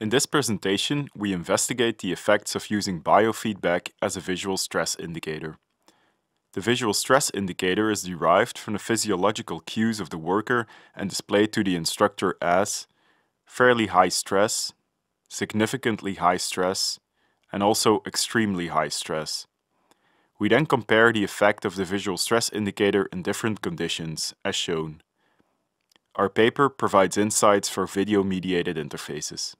In this presentation, we investigate the effects of using biofeedback as a visual stress indicator. The visual stress indicator is derived from the physiological cues of the worker and displayed to the instructor as fairly high stress, significantly high stress, and also extremely high stress. We then compare the effect of the visual stress indicator in different conditions, as shown. Our paper provides insights for video-mediated interfaces.